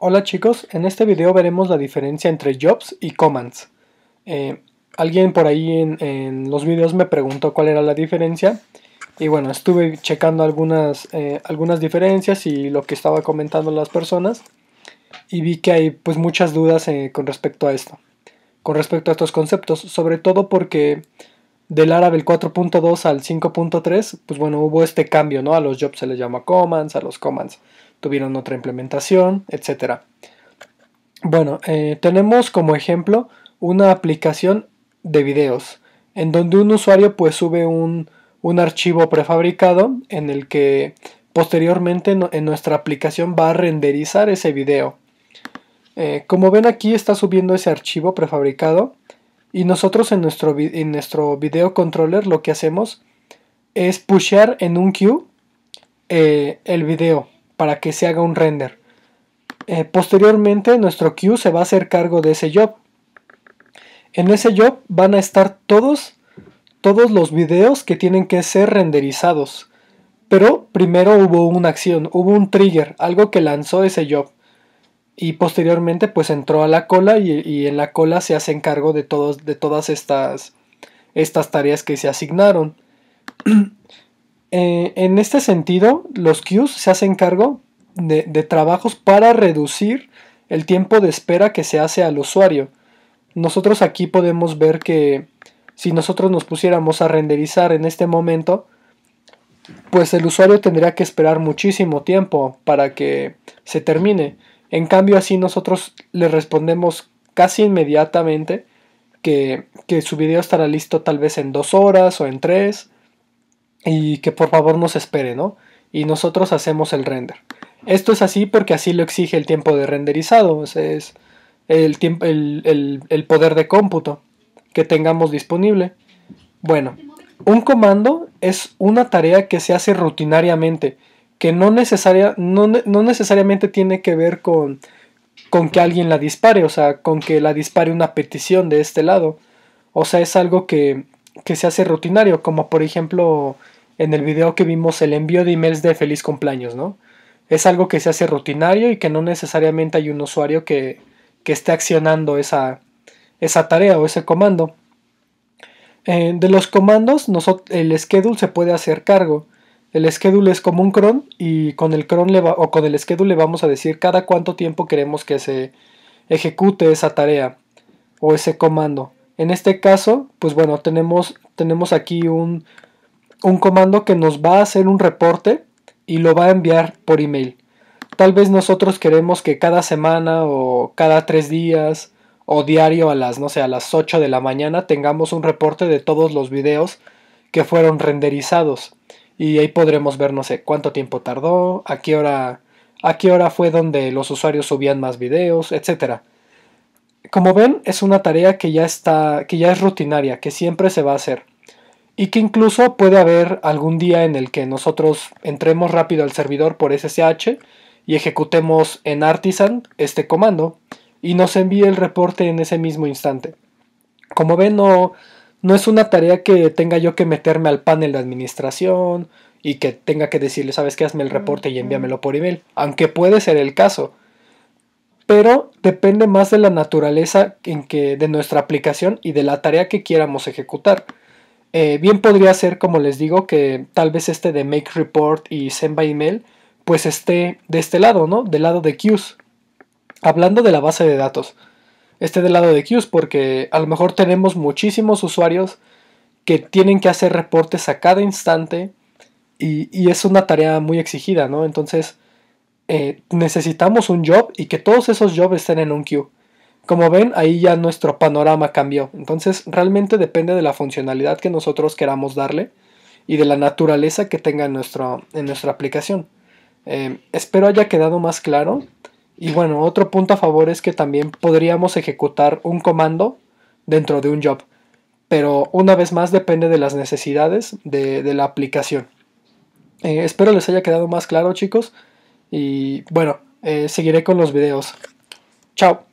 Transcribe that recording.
Hola chicos, en este video veremos la diferencia entre jobs y commands. Eh, alguien por ahí en, los videos me preguntó cuál era la diferencia y bueno, estuve checando algunas, eh, algunas diferencias y lo que estaba comentando las personas y vi que hay pues muchas dudas eh, con respecto a esto, con respecto a estos conceptos, sobre todo porque del árabe el 4.2 al 5.3, pues bueno, hubo este cambio, ¿no? A los jobs se les llama commands, a los commands tuvieron otra implementación, etc. Bueno, eh, tenemos como ejemplo una aplicación de videos, en donde un usuario pues sube un, archivo prefabricado en el que posteriormente en nuestra aplicación va a renderizar ese video. Eh, como ven aquí está subiendo ese archivo prefabricado y nosotros en nuestro, nuestro video controller lo que hacemos es pushear en un queue eh, el video para que se haga un render. Eh, posteriormente nuestro queue se va a hacer cargo de ese job. En ese job van a estar todos, todos los videos que tienen que ser renderizados. Pero primero hubo una acción, hubo un trigger, algo que lanzó ese job. Y posteriormente pues entró a la cola y, en la cola se hacen cargo de, todos, de todas estas, estas tareas que se asignaron. Eh, en este sentido, los queues se hacen cargo de, trabajos para reducir el tiempo de espera que se hace al usuario. Nosotros aquí podemos ver que si nosotros nos pusiéramos a renderizar en este momento, pues el usuario tendría que esperar muchísimo tiempo para que se termine. En cambio, así nosotros le respondemos casi inmediatamente que, que su video estará listo tal vez en dos horas o en tres y que por favor nos espere, ¿no? Y nosotros hacemos el render. Esto es así porque así lo exige el tiempo de renderizado, o sea, es el, tiempo, el, el, poder de cómputo que tengamos disponible. Bueno, un comando es una tarea que se hace rutinariamente, que no, necesaria, no, necesariamente tiene que ver con, con que alguien la dispare, o sea, con que la dispare una petición de este lado. O sea, es algo que, que se hace rutinario, como por ejemplo en el video que vimos el envío de emails de feliz cumpleaños, ¿no? Es algo que se hace rutinario y que no necesariamente hay un usuario que, esté accionando esa, esa tarea o ese comando. Eh, de los comandos, el schedule se puede hacer cargo. El schedule es como un cron y con el cron o con el schedule le vamos a decir cada cuánto tiempo queremos que se ejecute esa tarea o ese comando. En este caso, pues bueno, tenemos, tenemos aquí un, un comando que nos va a hacer un reporte y lo va a enviar por email. Tal vez nosotros queremos que cada semana o cada tres días o diario a las, no sé, a las 8 de la mañana tengamos un reporte de todos los videos que fueron renderizados. Y ahí podremos ver, no sé, cuánto tiempo tardó, a qué hora, a qué hora fue donde los usuarios subían más videos, etc. Como ven, es una tarea que ya está, que ya es rutinaria, que siempre se va a hacer y que incluso puede haber algún día en el que nosotros entremos rápido al servidor por SSH y ejecutemos en Artisan este comando y nos envíe el reporte en ese mismo instante. Como ven, no, no es una tarea que tenga yo que meterme al panel de administración y que tenga que decirle, sabes qué, hazme el reporte y envíamelo por email, aunque puede ser el caso. Pero depende más de la naturaleza en que, de nuestra aplicación y de la tarea que quieramos ejecutar. Eh, bien podría ser, como les digo, que tal vez este de Make Report y Send by Email, pues esté de este lado, ¿no? Del lado de Queues. Hablando de la base de datos, esté del lado de Queues porque a lo mejor tenemos muchísimos usuarios que tienen que hacer reportes a cada instante y, es una tarea muy exigida, ¿no? Entonces eh, necesitamos un job y que todos esos jobs estén en un queue. Como ven, ahí ya nuestro panorama cambió. Entonces, realmente depende de la funcionalidad que nosotros queramos darle y de la naturaleza que tenga en, nuestro, en nuestra aplicación. Em, espero haya quedado más claro. Y bueno, otro punto a favor es que también podríamos ejecutar un comando dentro de un job. Pero una vez más depende de las necesidades de, la aplicación. Eh, espero les haya quedado más claro chicos. Y bueno, eh, seguiré con los videos. Chao.